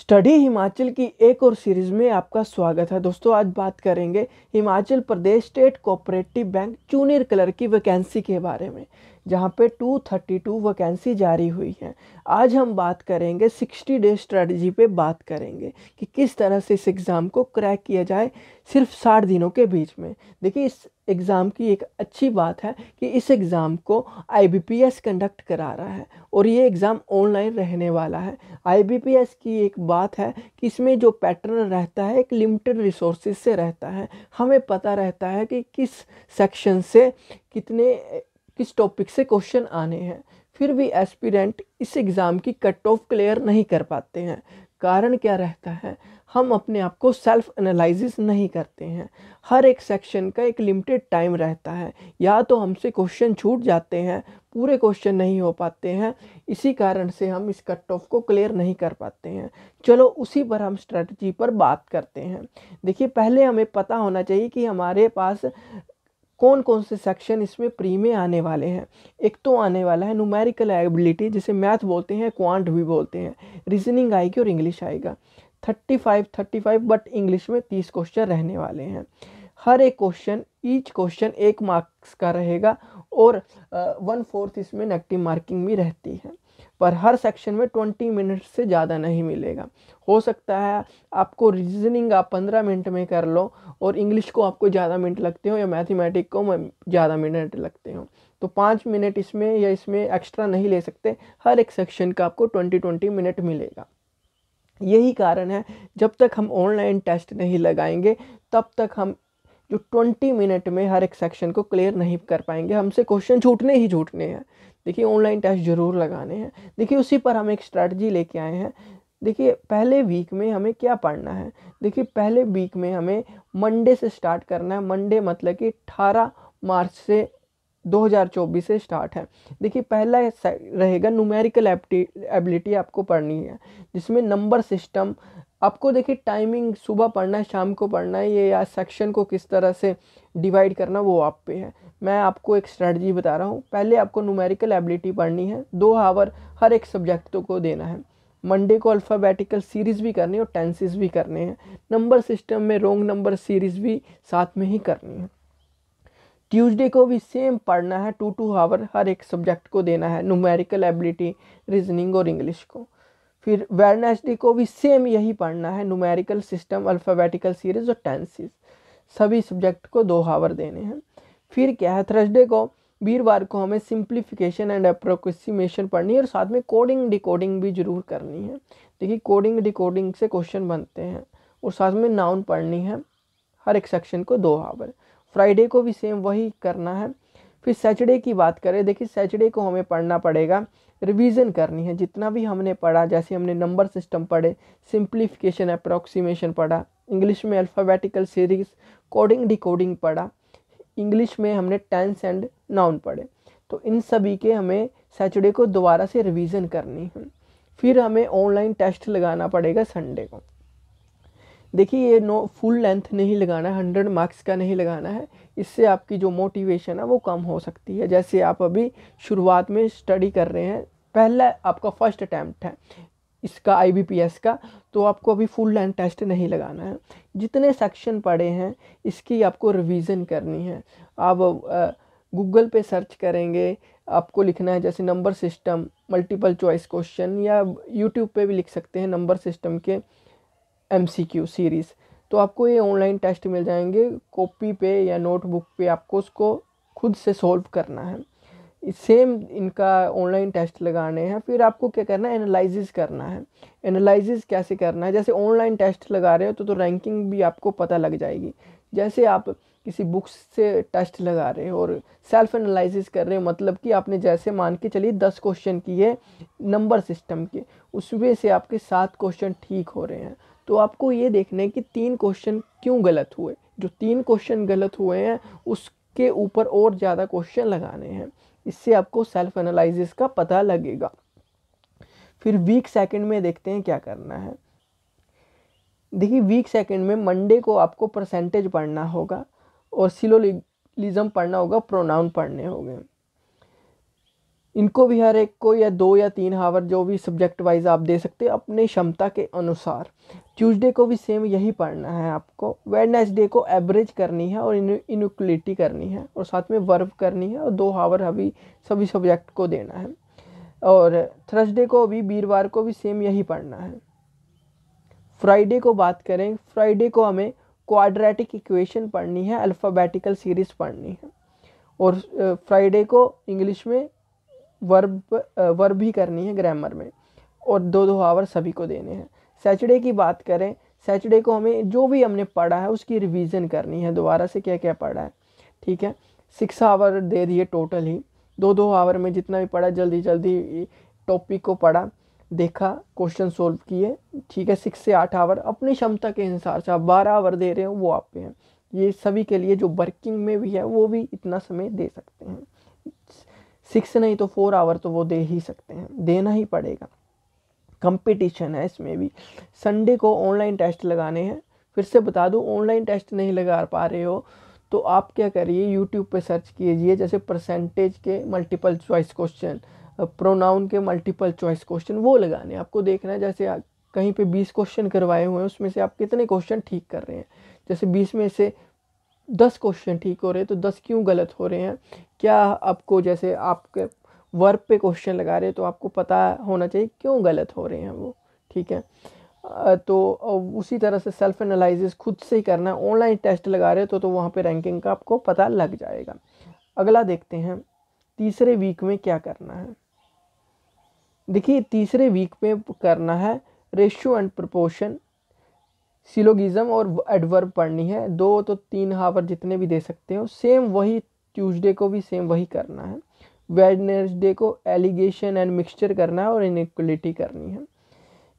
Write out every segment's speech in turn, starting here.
study Himachal की एक और सीरीज में आपका स्वागत है दोस्तों आज बात करेंगे Himachal Pradesh state cooperative bank junior clerk की वैकेंसी के बारे में जहाँ पे 232 वैकेंसी जारी हुई है आज हम बात करेंगे 60 डे स्ट्रेटजी पे बात करेंगे कि किस तरह से इस एग्ज़ाम को क्रैक किया जाए सिर्फ 60 दिनों के बीच में देखिए इस एग्ज़ाम की एक अच्छी बात है कि इस एग्ज़ाम को आई कंडक्ट करा रहा है और ये एग्ज़ाम ऑनलाइन रहने वाला है आई की एक बात है कि इसमें जो पैटर्न रहता है एक लिमिटेड रिसोर्सेज से रहता है हमें पता रहता है कि किस सेक्शन से कितने किस टॉपिक से क्वेश्चन आने हैं फिर भी एस्पिरेंट इस एग्ज़ाम की कट ऑफ क्लियर नहीं कर पाते हैं कारण क्या रहता है हम अपने आप को सेल्फ एनालिसिस नहीं करते हैं हर एक सेक्शन का एक लिमिटेड टाइम रहता है या तो हमसे क्वेश्चन छूट जाते हैं पूरे क्वेश्चन नहीं हो पाते हैं इसी कारण से हम इस कट ऑफ को क्लियर नहीं कर पाते हैं चलो उसी पर हम स्ट्रेटजी पर बात करते हैं देखिए पहले हमें पता होना चाहिए कि हमारे पास कौन कौन से सेक्शन इसमें प्री में आने वाले हैं एक तो आने वाला है नूमेरिकल एबिलिटी जिसे मैथ बोलते हैं क्वांट भी बोलते हैं रीजनिंग आएगी और इंग्लिश आएगा thirty five thirty five but English में तीस क्वेश्चन रहने वाले हैं हर एक क्वेश्चन ईच क्वेश्चन एक मार्क्स का रहेगा और वन फोर्थ इसमें नेगेटिव मार्किंग भी रहती है पर हर सेक्शन में ट्वेंटी मिनट से ज़्यादा नहीं मिलेगा हो सकता है आपको रीजनिंग आप पंद्रह मिनट में कर लो और इंग्लिश को आपको ज़्यादा मिनट लगते हो या मैथमेटिक को ज़्यादा मिनट लगते हो तो पाँच मिनट इसमें या इसमें एक्स्ट्रा नहीं ले सकते हर एक सेक्शन का आपको ट्वेंटी ट्वेंटी मिनट मिलेगा यही कारण है जब तक हम ऑनलाइन टेस्ट नहीं लगाएंगे तब तक हम जो ट्वेंटी मिनट में हर एक सेक्शन को क्लियर नहीं कर पाएंगे हमसे क्वेश्चन छूटने ही छूटने हैं देखिए ऑनलाइन टेस्ट ज़रूर लगाने हैं देखिए उसी पर हम एक स्ट्रैटी लेके आए हैं देखिए पहले वीक में हमें क्या पढ़ना है देखिए पहले वीक में हमें मंडे से स्टार्ट करना है मंडे मतलब कि अठारह मार्च से 2024 से स्टार्ट है देखिए पहला रहेगा न्यूमेरिकल एबिलिटी आपको पढ़नी है जिसमें नंबर सिस्टम आपको देखिए टाइमिंग सुबह पढ़ना है शाम को पढ़ना है ये या सेक्शन को किस तरह से डिवाइड करना वो आप पे है मैं आपको एक स्ट्रेटजी बता रहा हूँ पहले आपको न्यूमेरिकल एबिलिटी पढ़नी है दो आवर हर एक सब्जेक्ट को देना है मंडे को अल्फ़ाबेटिकल सीरीज़ भी करनी है और टेंसिस भी करने हैं नंबर सिस्टम में रोंग नंबर सीरीज़ भी साथ में ही करनी है ट्यूसडे को भी सेम पढ़ना है टू टू आवर हर एक सब्जेक्ट को देना है न्यूमेरिकल एबिलिटी रीजनिंग और इंग्लिश को फिर वेडनेसडे को भी सेम यही पढ़ना है नूमेरिकल सिस्टम अल्फ़ाबेटिकल सीरीज़ और टेंसिस सभी सब्जेक्ट को दो हावर देने हैं फिर क्या है थर्सडे को वीरवार को हमें सिंप्लीफिकेशन एंड अप्रोक्सीमेशन पढ़नी है और साथ में कोडिंग डिकोडिंग भी जरूर करनी है देखिए कोडिंग डिकोडिंग से क्वेश्चन बनते हैं और साथ में नाउन पढ़नी है हर एक सेक्शन को दो हावर फ्राइडे को भी सेम वही करना है फिर सैटरडे की बात करें देखिए सैटरडे को हमें पढ़ना पड़ेगा रिवीजन करनी है जितना भी हमने पढ़ा जैसे हमने नंबर सिस्टम पढ़े सिंप्लीफिकेशन अप्रॉक्सीमेशन पढ़ा इंग्लिश में अल्फ़ाबेटिकल सीरीज कोडिंग डिकोडिंग पढ़ा इंग्लिश में हमने टेंस एंड नाउन पढ़े तो इन सभी के हमें सैटरडे को दोबारा से रिवीजन करनी है फिर हमें ऑनलाइन टेस्ट लगाना पड़ेगा संडे को देखिए ये नो फुल लेंथ नहीं लगाना है हंड्रेड मार्क्स का नहीं लगाना है इससे आपकी जो मोटिवेशन है वो कम हो सकती है जैसे आप अभी शुरुआत में स्टडी कर रहे हैं पहला आपका फर्स्ट अटैम्प्ट है इसका आई का तो आपको अभी फुल लाइन टेस्ट नहीं लगाना है जितने सेक्शन पढ़े हैं इसकी आपको रिवीजन करनी है आप गूगल पे सर्च करेंगे आपको लिखना है जैसे number system multiple choice question या यूट्यूब पे भी लिख सकते हैं नंबर सिस्टम के एम सीरीज़ तो आपको ये ऑनलाइन टेस्ट मिल जाएंगे कॉपी पे या नोटबुक पे आपको उसको खुद से सॉल्व करना है सेम इनका ऑनलाइन टेस्ट लगाने हैं फिर आपको क्या करना है एनालिसिस करना है एनालिसिस कैसे करना है जैसे ऑनलाइन टेस्ट लगा रहे हो तो तो रैंकिंग भी आपको पता लग जाएगी जैसे आप किसी बुक्स से टेस्ट लगा रहे हो और सेल्फ एनालिसिस कर रहे हो मतलब कि आपने जैसे मान के चलिए दस क्वेश्चन किए नंबर सिस्टम के उसमें से आपके सात क्वेश्चन ठीक हो रहे हैं तो आपको ये देखना है कि तीन क्वेश्चन क्यों गलत हुए जो तीन क्वेश्चन गलत हुए हैं उसके ऊपर और ज़्यादा क्वेश्चन लगाने हैं इससे आपको सेल्फ एनालिस का पता लगेगा फिर वीक सेकंड में देखते हैं क्या करना है देखिए वीक सेकंड में मंडे को आपको परसेंटेज पढ़ना होगा और सिलोलिज्म पढ़ना होगा प्रोनाउन पढ़ने होंगे इनको भी हर एक को या दो या तीन हावर जो भी सब्जेक्ट वाइज आप दे सकते हो अपनी क्षमता के अनुसार ट्यूसडे को भी सेम यही पढ़ना है आपको वेडनेसडे को एवरेज करनी है और इनक्लिटी करनी है और साथ में वर्व करनी है और दो हावर अभी सभी सब्जेक्ट को देना है और थर्सडे को भी वीरवार को भी सेम यही पढ़ना है फ्राइडे को बात करें फ्राइडे को हमें क्वाड्रेटिक इक्वेशन पढ़नी है अल्फ़ाबेटिकल सीरीज़ पढ़नी है और फ्राइडे को इंग्लिश में वर्ब वर्ब ही करनी है ग्रामर में और दो दो आवर सभी को देने हैं सैटरडे की बात करें सैटरडे को हमें जो भी हमने पढ़ा है उसकी रिवीजन करनी है दोबारा से क्या क्या पढ़ा है ठीक है सिक्स आवर दे दिए टोटल ही दो दो आवर में जितना भी पढ़ा जल्दी जल्दी टॉपिक को पढ़ा देखा क्वेश्चन सोल्व किए ठीक है सिक्स से आठ आवर अपनी क्षमता के हिसाब से आप बारह आवर दे रहे हो वो आप पे हैं ये सभी के लिए जो वर्किंग में भी है वो भी इतना समय दे सकते हैं सिक्स नहीं तो फोर आवर तो वो दे ही सकते हैं देना ही पड़ेगा कंपटीशन है इसमें भी संडे को ऑनलाइन टेस्ट लगाने हैं फिर से बता दूँ ऑनलाइन टेस्ट नहीं लगा पा रहे हो तो आप क्या करिए यूट्यूब पे सर्च कीजिए जैसे परसेंटेज के मल्टीपल चॉइस क्वेश्चन प्रोनाउन के मल्टीपल चॉइस क्वेश्चन वो लगाने आपको देखना है जैसे कहीं पे बीस क्वेश्चन करवाए हुए हैं उसमें से आप कितने क्वेश्चन ठीक कर रहे हैं जैसे बीस में से दस क्वेश्चन ठीक हो रहे हैं तो दस क्यों गलत हो रहे हैं क्या आपको जैसे आपके वर्क पे क्वेश्चन लगा रहे हैं तो आपको पता होना चाहिए क्यों गलत हो रहे हैं वो ठीक है तो उसी तरह से सेल्फ एनालिसिस खुद से ही करना है ऑनलाइन टेस्ट लगा रहे हो तो, तो वहाँ पे रैंकिंग का आपको पता लग जाएगा अगला देखते हैं तीसरे वीक में क्या करना है देखिए तीसरे वीक में करना है रेशियो एंड प्रपोर्शन सिलोगिज़म और एडवर्ब पढ़नी है दो तो तीन हावर जितने भी दे सकते हो सेम वही ट्यूसडे को भी सेम वही करना है वेडनेसडे को एलिगेशन एंड मिक्सचर करना है और इनक्वलिटी करनी है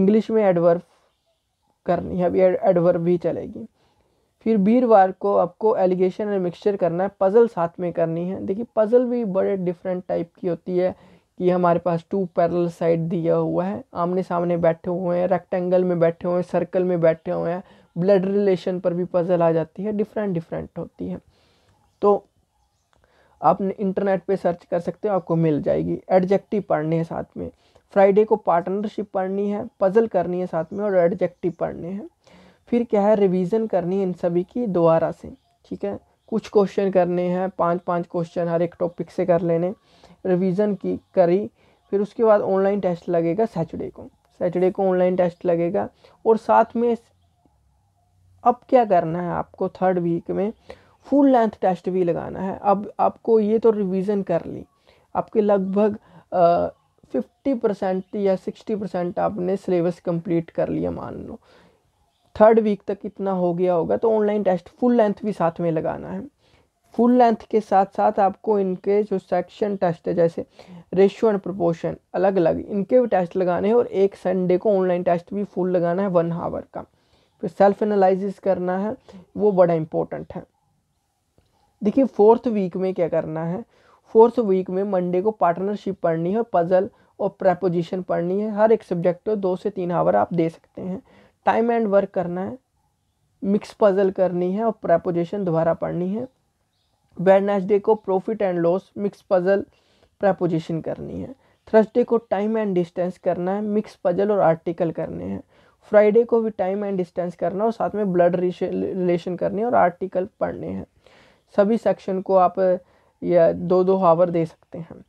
इंग्लिश में एडवर्ब करनी है अभी एडवर्ब भी चलेगी फिर वीरवार को आपको एलिगेशन एंड मिक्सचर करना है पज़ल साथ में करनी है देखिए पज़ल भी बड़े डिफरेंट टाइप की होती है कि हमारे पास टू पैरल साइड दिया हुआ है आमने सामने बैठे हुए हैं रेक्टेंगल में बैठे हुए हैं सर्कल में बैठे हुए हैं ब्लड रिलेशन पर भी पजल आ जाती है डिफरेंट डिफरेंट होती है तो आप इंटरनेट पे सर्च कर सकते हो आपको मिल जाएगी एडजेक्टिव पढ़ने हैं साथ में फ्राइडे को पार्टनरशिप पढ़नी है पजल करनी है साथ में और एडजेक्टिव पढ़ने हैं फिर क्या है रिवीजन करनी है इन सभी की दोबारा से ठीक है कुछ क्वेश्चन करने हैं पांच पांच क्वेश्चन हर एक टॉपिक से कर लेने रिवीजन की करी फिर उसके बाद ऑनलाइन टेस्ट लगेगा सैटरडे को सैटरडे को ऑनलाइन टेस्ट लगेगा और साथ में अब क्या करना है आपको थर्ड वीक में फुल लेंथ टेस्ट भी लगाना है अब आपको ये तो रिवीजन कर ली आपके लगभग फिफ्टी परसेंट या सिक्सटी परसेंट आपने सिलेबस कंप्लीट कर लिया मान लो थर्ड वीक तक इतना हो गया होगा तो ऑनलाइन टेस्ट फुल लेंथ भी साथ में लगाना है फुल लेंथ के साथ साथ आपको इनके जो सेक्शन टेस्ट है जैसे रेशियो एंड प्रोपोर्शन अलग अलग इनके भी टेस्ट लगाने हैं और एक संडे को ऑनलाइन टेस्ट भी फुल लगाना है वन आवर का फिर सेल्फ एनालिस करना है वो बड़ा इम्पोर्टेंट है देखिए फोर्थ वीक में क्या करना है फोर्थ वीक में मंडे को पार्टनरशिप पढ़नी है पज़ल और प्रपोजिशन पढ़नी है हर एक सब्जेक्ट को दो से तीन आवर आप दे सकते हैं टाइम एंड वर्क करना है मिक्स पज़ल करनी है और प्रपोजिशन दोबारा पढ़नी है वेडनेसडे को profit and loss mix puzzle proposition करनी है थर्सडे को टाइम एंड डिस्टेंस करना है मिक्स पजल और आर्टिकल करने हैं फ्राइडे को भी टाइम एंड डिस्टेंस करना और साथ में ब्लड रिलेशन करनी और आर्टिकल पढ़ने हैं सभी सेक्शन को आप या दो दो हावर दे सकते हैं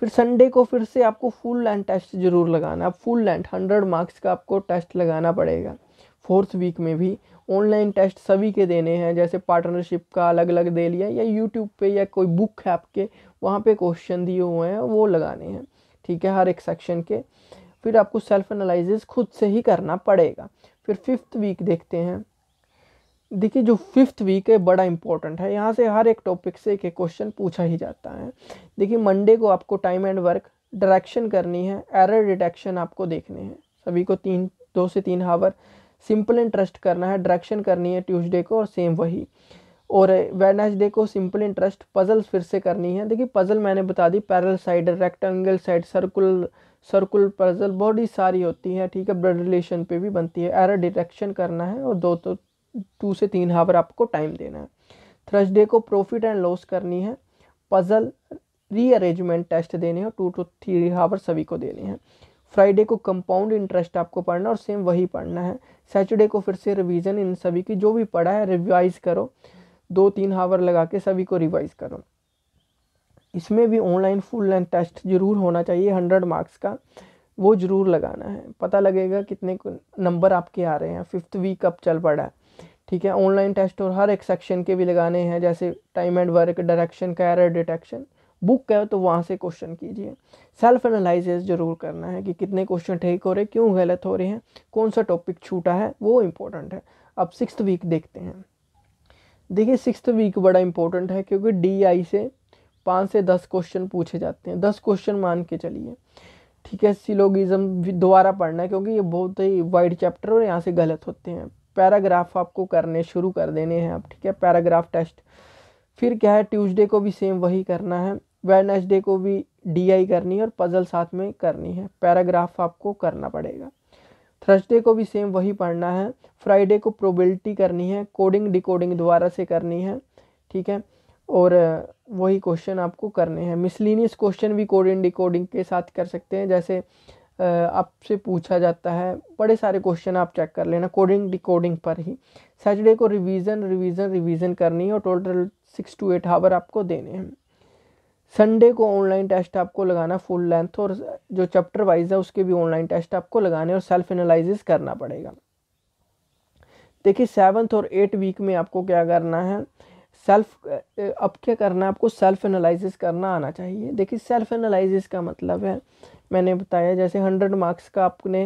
फिर संडे को फिर से आपको फुल लेंथ टेस्ट ज़रूर लगाना है फुल लेंथ हंड्रेड मार्क्स का आपको टेस्ट लगाना पड़ेगा फोर्थ वीक में भी ऑनलाइन टेस्ट सभी के देने हैं जैसे पार्टनरशिप का अलग अलग दे लिया या यूट्यूब पे या कोई बुक है आपके वहाँ पे क्वेश्चन दिए हुए हैं वो लगाने हैं ठीक है हर एक सेक्शन के फिर आपको सेल्फ एनालिसिस खुद से ही करना पड़ेगा फिर फिफ्थ वीक देखते हैं देखिए जो फिफ्थ वीक है बड़ा इंपॉर्टेंट है यहाँ से हर एक टॉपिक से एक एक क्वेश्चन पूछा ही जाता है देखिए मंडे को आपको टाइम एंड वर्क डायरेक्शन करनी है एरर डिटेक्शन आपको देखने हैं सभी को तीन दो से तीन हावर सिंपल इंटरेस्ट करना है डायरेक्शन करनी है ट्यूसडे को और सेम वही और वेडनेसडे को सिंपल इंटरेस्ट पजल फिर से करनी है देखिए पजल मैंने बता दी parallel side rectangle side circle circle puzzle बहुत ही सारी होती है ठीक है ब्लड रिलेशन पे भी बनती है एरर डिटेक्शन करना है और दो तो टू से तीन हावर आपको टाइम देना है थर्सडे को प्रॉफिट एंड लॉस करनी है पजल रीअरेंजमेंट टेस्ट देने हैं टू टू थ्री हावर सभी को देने हैं फ्राइडे को कंपाउंड इंटरेस्ट आपको पढ़ना और सेम वही पढ़ना है सैटरडे को फिर से रिवीजन इन सभी की जो भी पढ़ा है रिवाइज़ करो दो तीन हावर लगा के सभी को रिवाइज़ करो इसमें भी ऑनलाइन फुल लेंथ टेस्ट ज़रूर होना चाहिए हंड्रेड मार्क्स का वो ज़रूर लगाना है पता लगेगा कितने नंबर आपके आ रहे हैं फिफ्थ वीक अब चल पड़ा है ठीक है ऑनलाइन टेस्ट और हर एक सेक्शन के भी लगाने हैं जैसे टाइम एंड वर्क डायरेक्शन कैर डिटेक्शन बुक है तो वहाँ से क्वेश्चन कीजिए सेल्फ एनालिसिस जरूर करना है कि कितने क्वेश्चन ठीक हो रहे क्यों गलत हो रहे हैं कौन सा टॉपिक छूटा है वो इम्पोर्टेंट है अब सिक्स वीक देखते हैं देखिए सिक्स्थ वीक बड़ा इंपॉर्टेंट है क्योंकि डी से पाँच से दस क्वेश्चन पूछे जाते हैं दस क्वेश्चन मान के चलिए ठीक है सिलोगिज़म दोबारा पढ़ना है क्योंकि ये बहुत ही वाइड चैप्टर और यहाँ से गलत होते हैं पैराग्राफ आपको करने शुरू कर देने हैं आप ठीक है पैराग्राफ टेस्ट फिर क्या है ट्यूसडे को भी सेम वही करना है वेडनेसडे को भी डी करनी है और पज़ल साथ में करनी है पैराग्राफ आपको करना पड़ेगा थर्सडे को भी सेम वही पढ़ना है फ्राइडे को प्रोबेबिलिटी करनी है कोडिंग डिकोडिंग दोबारा से करनी है ठीक है और वही क्वेश्चन आपको करने हैं मिसलिनियस क्वेश्चन भी कोडिंग डिकोडिंग के साथ कर सकते हैं जैसे आपसे पूछा जाता है बड़े सारे क्वेश्चन आप चेक कर लेना कोडिंग डिकोडिंग पर ही सैटरडे को रिवीजन रिवीजन रिवीजन करनी है और total six to eight hour आपको देने हैं संडे को ऑनलाइन टेस्ट आपको लगाना फुल लेंथ और जो चैप्टर वाइज है उसके भी ऑनलाइन टेस्ट आपको लगाने और सेल्फ एनालिसिस करना पड़ेगा देखिए सेवन्थ और एट वीक में आपको क्या करना है सेल्फ अब क्या करना है आपको सेल्फ एनालिसिस करना आना चाहिए देखिए सेल्फ एनालिसिस का मतलब है मैंने बताया जैसे हंड्रेड मार्क्स का आपने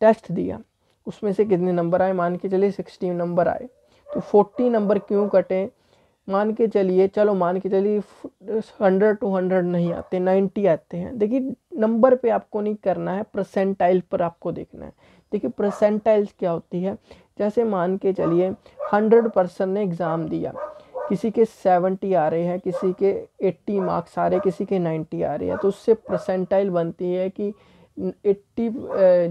टेस्ट दिया उसमें से कितने नंबर आए मान के चलिए सिक्सटी नंबर आए तो फोर्टी नंबर क्यों कटे मान के चलिए चलो मान के चलिए हंड्रेड टू हंड्रेड नहीं आते नाइन्टी आते हैं देखिए नंबर पे आपको नहीं करना है परसेंटाइल पर आपको देखना है देखिए परसेंटाइल्स क्या होती है जैसे मान के चलिए हंड्रेड परसेंट ने एग्ज़ाम दिया किसी के सेवेंटी आ रहे हैं किसी के एट्टी मार्क्स आ रहे हैं किसी के नाइन्टी आ रहे हैं तो उससे परसेंटाइल बनती है कि एट्टी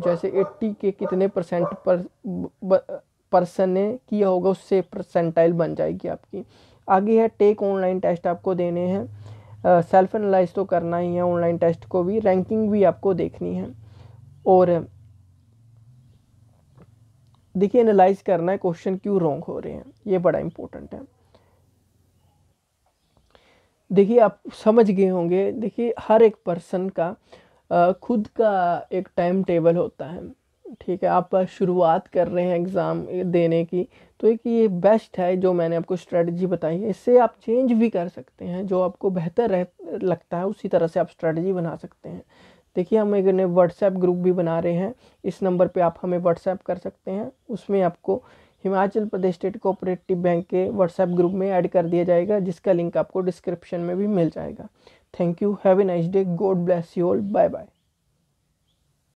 जैसे एट्टी के कितने परसेंट पर पर्सन ने किया होगा उससे परसेंटाइल बन जाएगी आपकी आगे है टेक ऑनलाइन टेस्ट आपको देने हैं सेल्फ एनालाइज तो करना ही है ऑनलाइन टेस्ट को भी रैंकिंग भी आपको देखनी है और देखिए एनालाइज करना है क्वेश्चन क्यों रॉन्ग हो रहे हैं ये बड़ा इंपॉर्टेंट है देखिए आप समझ गए होंगे देखिए हर एक पर्सन का खुद का एक टाइम टेबल होता है ठीक है आप शुरुआत कर रहे हैं एग्ज़ाम देने की तो एक ये बेस्ट है जो मैंने आपको स्ट्रेटजी बताई है इससे आप चेंज भी कर सकते हैं जो आपको बेहतर रह लगता है उसी तरह से आप स्ट्रेटजी बना सकते हैं देखिए हम एक नए व्हाट्सएप ग्रुप भी बना रहे हैं इस नंबर पे आप हमें व्हाट्सएप कर सकते हैं उसमें आपको Himachal Pradesh state cooperative bank के व्हाट्सएप ग्रुप में ऐड कर दिया जाएगा जिसका लिंक आपको डिस्क्रिप्शन में भी मिल जाएगा thank you have a nice day God bless you all bye bye